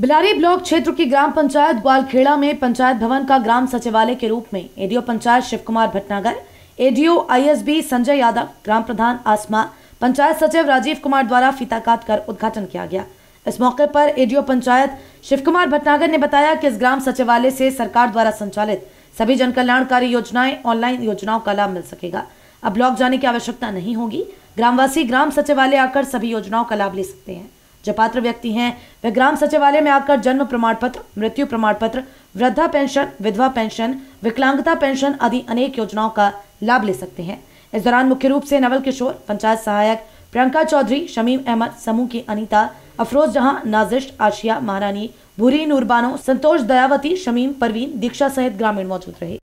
Bilari block क्षेत्र की ग्राम पंचायत ग्वालखेड़ा में पंचायत भवन का ग्राम सचिवालय के रूप में ADO panchayat Shiv Kumar Bhatnagar ADO ISB Sanjay Yadav ग्राम प्रधान आसमा पंचायत सचिव राजीव कुमार द्वारा फीता काट कर उद्घाटन किया गया इस मौके पर एडीओ पंचायत शिव कुमार भटनागर ने बताया कि इस ग्राम सचिवालय से सरकार द्वारा संचालित सभी जनकल्याणकारी योजनाएं ऑनलाइन योजनाओं का लाभ मिल सकेगा अब ब्लॉक जाने की आवश्यकता नहीं होगी ग्रामवासी ग्राम सचिवालय आकर सभी योजनाओं का लाभ ले सकते हैं जो पात्र व्यक्ति हैं वे ग्राम सचिवालय में आकर जन्म प्रमाण पत्र मृत्यु प्रमाण पत्र वृद्धा पेंशन विधवा पेंशन विकलांगता पेंशन आदि अनेक योजनाओं का लाभ ले सकते हैं इस दौरान मुख्य रूप से नवल किशोर पंचायत सहायक प्रियंका चौधरी शमीम अहमद समूह की अनिता अफरोज जहां नाजिश आशिया महारानी भूरी नूरबानो संतोष दयावती शमीम परवीन दीक्षा सहित ग्रामीण मौजूद रहे